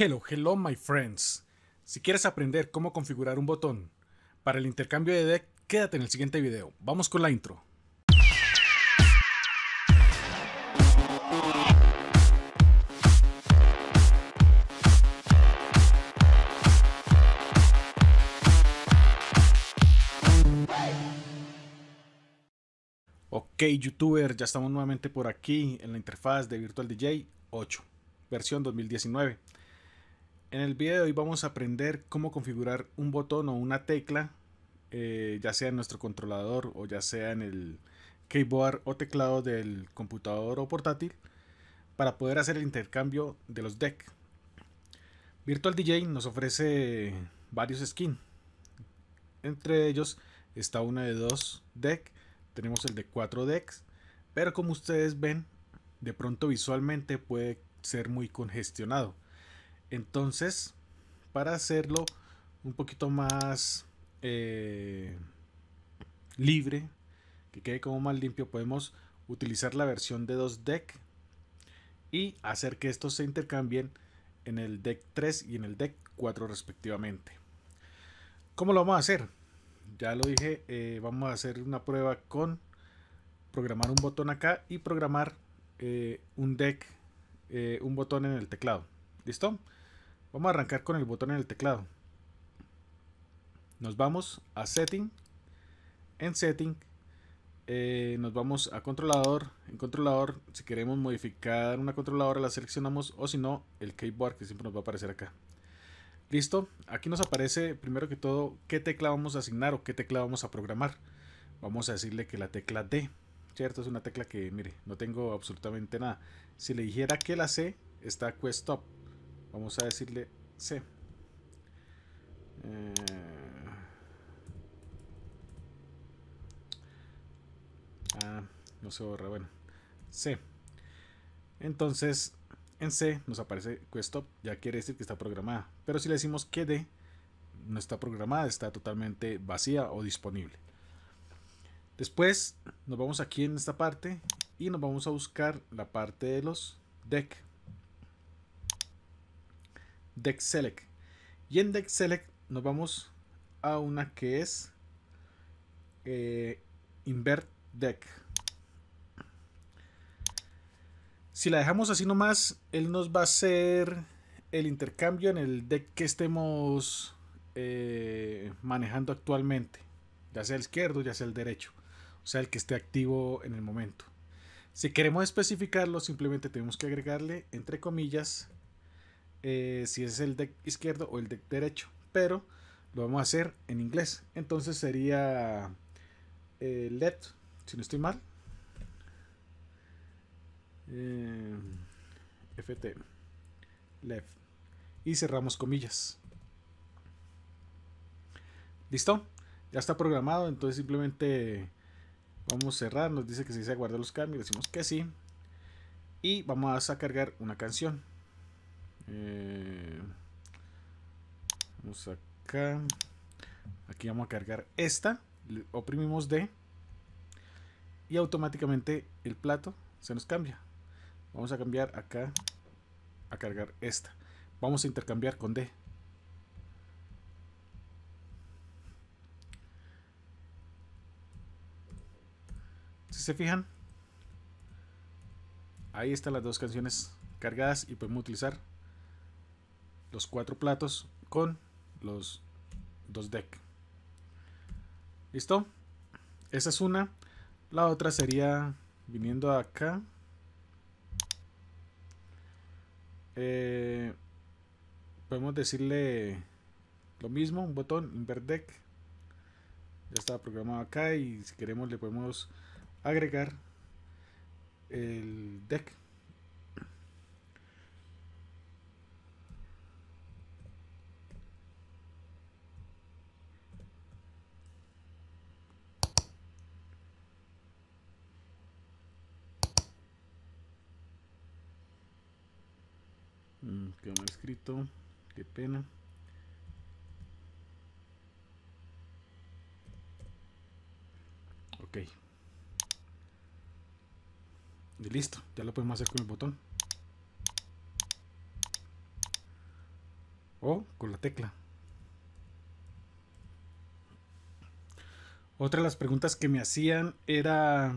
Hello, hello my friends. Si quieres aprender cómo configurar un botón para el intercambio de deck, quédate en el siguiente video. Vamos con la intro. Ok, youtuber, ya estamos nuevamente por aquí en la interfaz de Virtual DJ 8, versión 2019. En el video de hoy vamos a aprender cómo configurar un botón o una tecla, eh, ya sea en nuestro controlador o ya sea en el keyboard o teclado del computador o portátil, para poder hacer el intercambio de los decks. Virtual DJ nos ofrece varios skins. Entre ellos está una de dos decks, tenemos el de cuatro decks, pero como ustedes ven, de pronto visualmente puede ser muy congestionado entonces, para hacerlo un poquito más eh, libre, que quede como más limpio, podemos utilizar la versión de 2 deck y hacer que estos se intercambien en el deck 3 y en el deck 4 respectivamente. ¿Cómo lo vamos a hacer? Ya lo dije, eh, vamos a hacer una prueba con programar un botón acá y programar eh, un deck, un botón en el teclado. ¿Listo? Vamos a arrancar con el botón en el teclado. Nos vamos a Setting. En Setting eh, nos vamos a Controlador. En Controlador, si queremos modificar una controladora, la seleccionamos o si no, el keyboard que siempre nos va a aparecer acá. Listo, aquí nos aparece primero que todo qué tecla vamos a asignar o qué tecla vamos a programar. Vamos a decirle que la tecla D, ¿cierto? Es una tecla que, mire, no tengo absolutamente nada. Si le dijera que la C está a Stop, Vamos a decirle C. Eh, ah, no se borra, bueno. C. Entonces, en C nos aparece stop, ya quiere decir que está programada. Pero si le decimos que D, no está programada, está totalmente vacía o disponible. Después nos vamos aquí en esta parte y nos vamos a buscar la parte de los deck select Y en select nos vamos a una que es eh, Invert Deck. Si la dejamos así nomás, él nos va a hacer el intercambio en el deck que estemos eh, manejando actualmente. Ya sea el izquierdo, ya sea el derecho. O sea, el que esté activo en el momento. Si queremos especificarlo, simplemente tenemos que agregarle, entre comillas, eh, si es el deck izquierdo o el deck derecho. Pero lo vamos a hacer en inglés. Entonces sería eh, LED, si no estoy mal. Eh, FT. Left. Y cerramos comillas. ¿Listo? Ya está programado, entonces simplemente vamos a cerrar. Nos dice que si se guardar los cambios, decimos que sí. Y vamos a cargar una canción. Eh, vamos acá. Aquí vamos a cargar esta. Oprimimos D. Y automáticamente el plato se nos cambia. Vamos a cambiar acá a cargar esta. Vamos a intercambiar con D. Si se fijan, ahí están las dos canciones cargadas y podemos utilizar los cuatro platos con los dos deck. ¿Listo? Esa es una. La otra sería viniendo acá. Eh, podemos decirle lo mismo, un botón invert deck. Ya está programado acá y si queremos le podemos agregar el deck Mm, mal escrito. Qué pena. Ok. Y listo. Ya lo podemos hacer con el botón. O con la tecla. Otra de las preguntas que me hacían era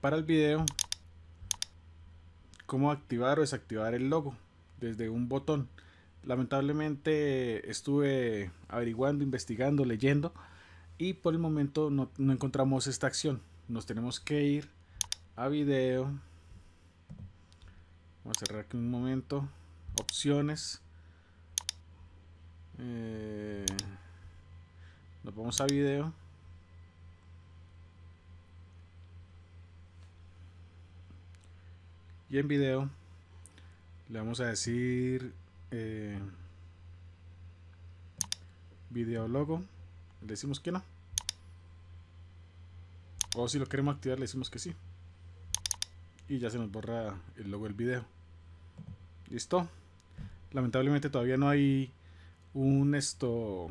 para el video cómo activar o desactivar el logo desde un botón. Lamentablemente estuve averiguando, investigando, leyendo y por el momento no, encontramos esta acción. Nos tenemos que ir a video. Vamos a cerrar aquí un momento. Opciones. Eh, nos vamos a video. en video le vamos a decir eh, video logo le decimos que no o si lo queremos activar le decimos que sí y ya se nos borra el logo del video listo lamentablemente todavía no hay un esto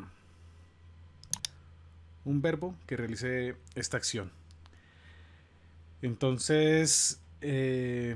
un verbo que realice esta acción entonces eh,